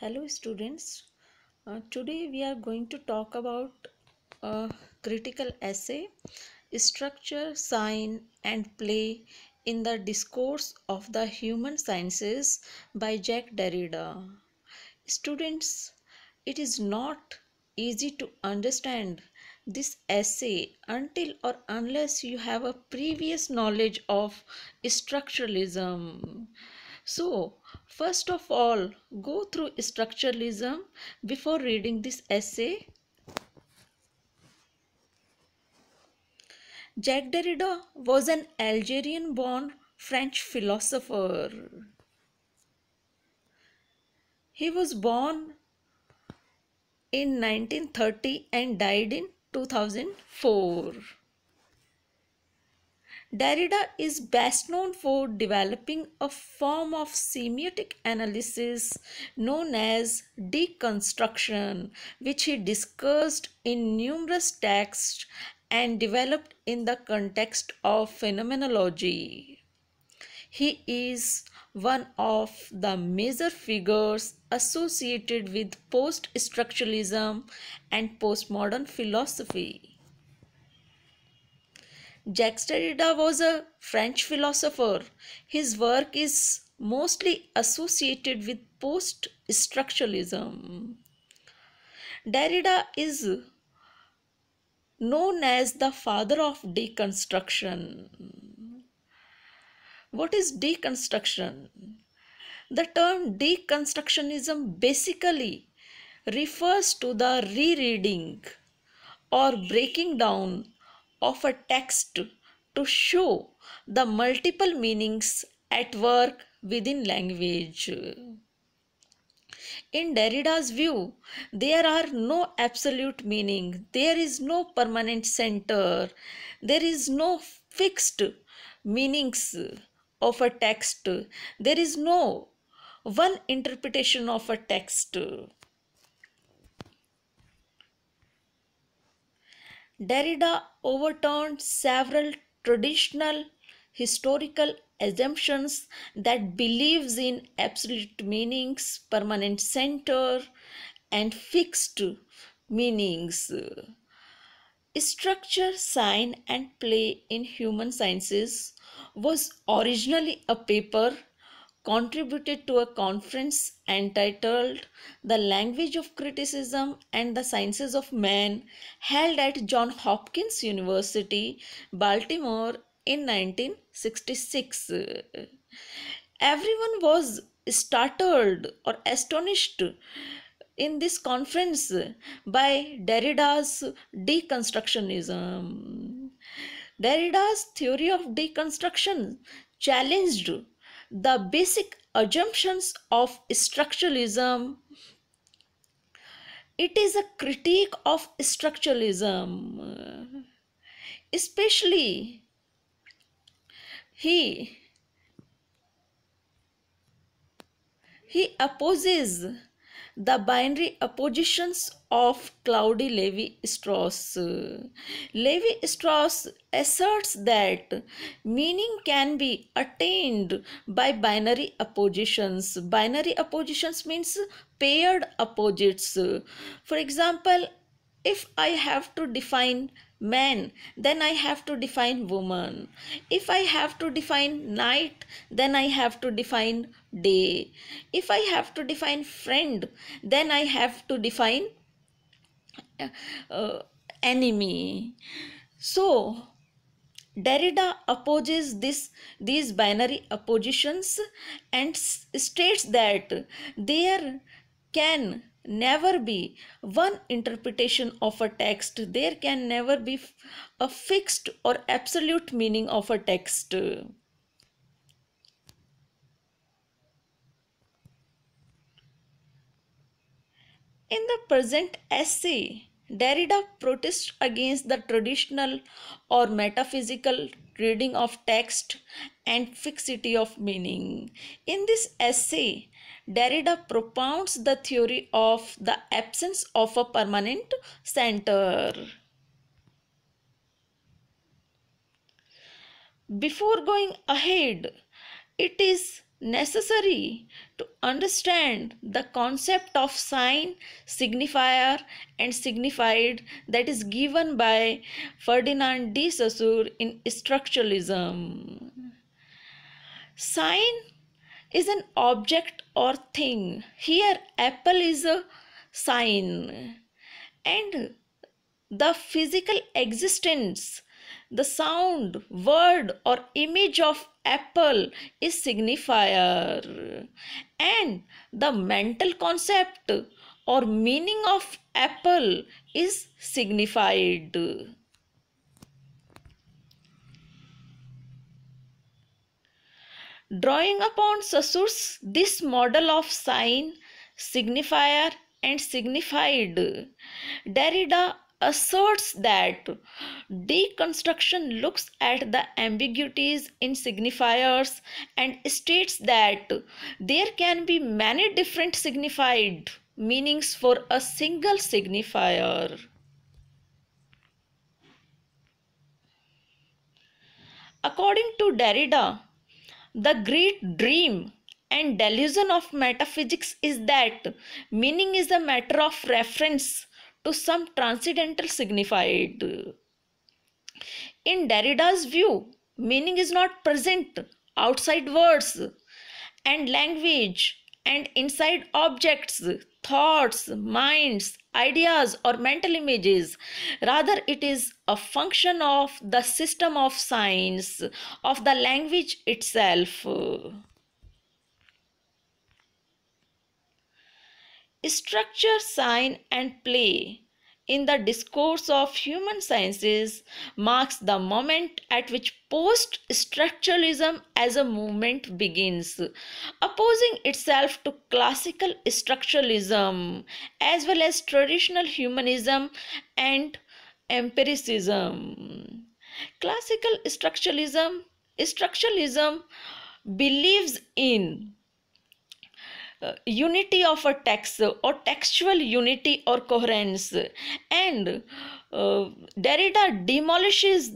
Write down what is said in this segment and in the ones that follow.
hello students uh, today we are going to talk about a critical essay structure sign and play in the discourse of the human sciences by jack derrida students it is not easy to understand this essay until or unless you have a previous knowledge of structuralism so, first of all, go through structuralism before reading this essay. Jacques Derrida was an Algerian born French philosopher. He was born in 1930 and died in 2004. Derrida is best known for developing a form of semiotic analysis known as deconstruction, which he discussed in numerous texts and developed in the context of phenomenology. He is one of the major figures associated with post structuralism and postmodern philosophy. Jacques Derrida was a French philosopher. His work is mostly associated with post structuralism. Derrida is known as the father of deconstruction. What is deconstruction? The term deconstructionism basically refers to the rereading or breaking down of a text to show the multiple meanings at work within language. In Derrida's view, there are no absolute meaning, there is no permanent center, there is no fixed meanings of a text, there is no one interpretation of a text. Derrida overturned several traditional historical assumptions that believes in absolute meanings, permanent center, and fixed meanings. Structure, sign, and play in human sciences was originally a paper contributed to a conference entitled The Language of Criticism and the Sciences of Man held at John Hopkins University, Baltimore in 1966. Everyone was startled or astonished in this conference by Derrida's deconstructionism. Derrida's theory of deconstruction challenged the basic assumptions of structuralism it is a critique of structuralism especially he he opposes the binary oppositions of Claude Levi Strauss. Levi Strauss asserts that meaning can be attained by binary oppositions. Binary oppositions means paired opposites. For example, if I have to define Man, then i have to define woman if i have to define night then i have to define day if i have to define friend then i have to define uh, enemy so Derrida opposes this, these binary oppositions and states that there can never be one interpretation of a text. There can never be a fixed or absolute meaning of a text. In the present essay, Derrida protests against the traditional or metaphysical reading of text and fixity of meaning. In this essay, Derrida propounds the theory of the absence of a permanent center. Before going ahead, it is necessary to understand the concept of sign, signifier, and signified that is given by Ferdinand de Saussure in Structuralism. Sign is an object or thing. Here, apple is a sign. And the physical existence, the sound, word, or image of apple is signifier. And the mental concept or meaning of apple is signified. Drawing upon Saussure, this model of sign, signifier, and signified, Derrida asserts that deconstruction looks at the ambiguities in signifiers and states that there can be many different signified meanings for a single signifier. According to Derrida, the great dream and delusion of metaphysics is that meaning is a matter of reference to some transcendental signified. In Derrida's view, meaning is not present outside words and language and inside objects thoughts, minds, ideas, or mental images. Rather, it is a function of the system of signs, of the language itself. Structure, sign, and play in the discourse of human sciences marks the moment at which post structuralism as a movement begins, opposing itself to classical structuralism as well as traditional humanism and empiricism. Classical structuralism, structuralism believes in unity of a text or textual unity or coherence and uh, derrida demolishes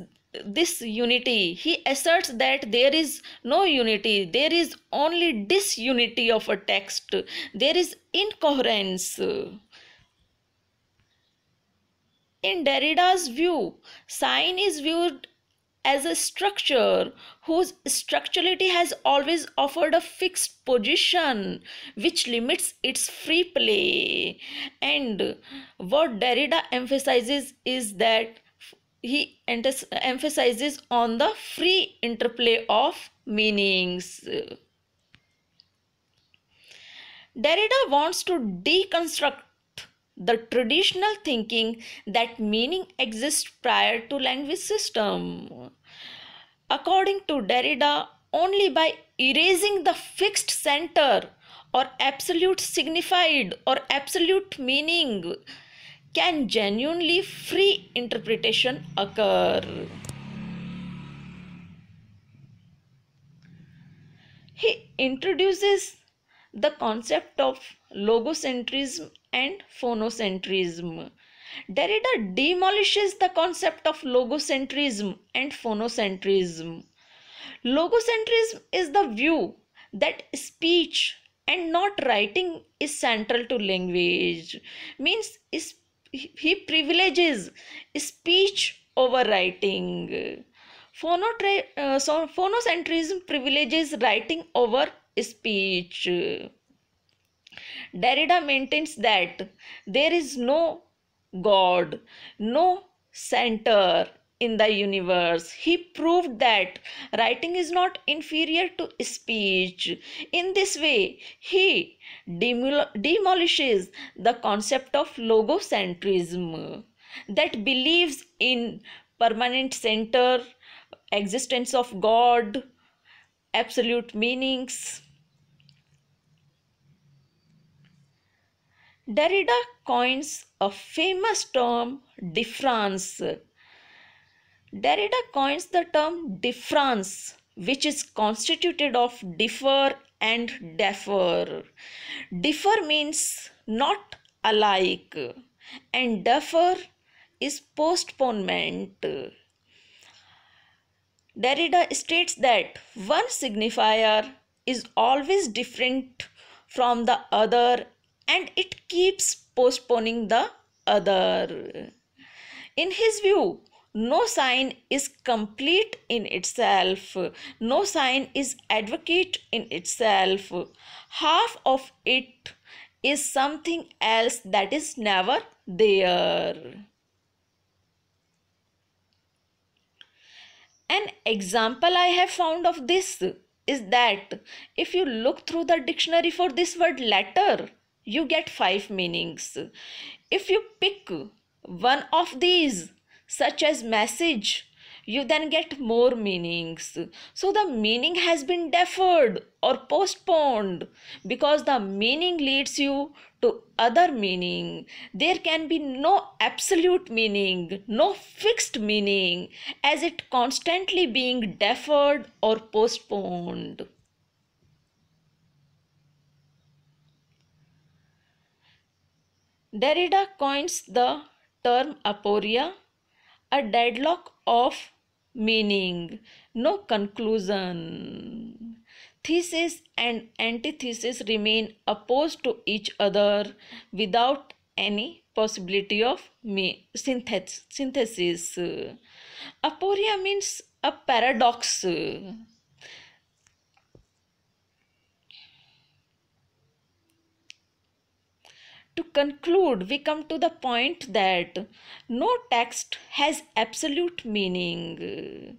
this unity he asserts that there is no unity there is only disunity of a text there is incoherence in Derrida's view, sign is viewed as a structure whose structurality has always offered a fixed position which limits its free play. And what Derrida emphasizes is that he emphasizes on the free interplay of meanings. Derrida wants to deconstruct the traditional thinking that meaning exists prior to language system According to Derrida, only by erasing the fixed center or absolute signified or absolute meaning can genuinely free interpretation occur. He introduces the concept of logocentrism and phonocentrism Derrida demolishes the concept of logocentrism and phonocentrism. Logocentrism is the view that speech and not writing is central to language, means he privileges speech over writing. Uh, phonocentrism privileges writing over speech. Derrida maintains that there is no God, no center in the universe. He proved that writing is not inferior to speech. In this way, he demol- demolishes the concept of logocentrism that believes in permanent center, existence of God, absolute meanings. Derrida coins a famous term, difference. Derrida coins the term difference, which is constituted of differ and defer. Differ means not alike, and defer is postponement. Derrida states that one signifier is always different from the other and it keeps postponing the other. In his view, no sign is complete in itself. No sign is advocate in itself. Half of it is something else that is never there. An example I have found of this is that if you look through the dictionary for this word letter, you get five meanings if you pick one of these such as message you then get more meanings. So the meaning has been deferred or postponed because the meaning leads you to other meaning. There can be no absolute meaning, no fixed meaning, as it constantly being deferred or postponed. Derrida coins the term aporia, a deadlock of meaning, no conclusion. Thesis and antithesis remain opposed to each other without any possibility of me- synthesis. Aporia means a paradox. To conclude, we come to the point that no text has absolute meaning.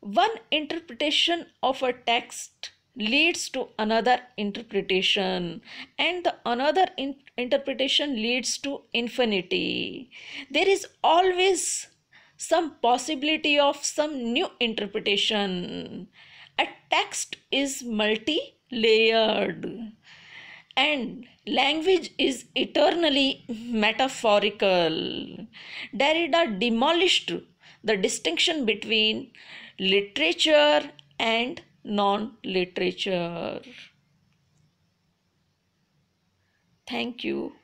One interpretation of a text leads to another interpretation and the another in- interpretation leads to infinity there is always some possibility of some new interpretation a text is multi layered and Language is eternally metaphorical. Derrida demolished the distinction between literature and non literature. Thank you.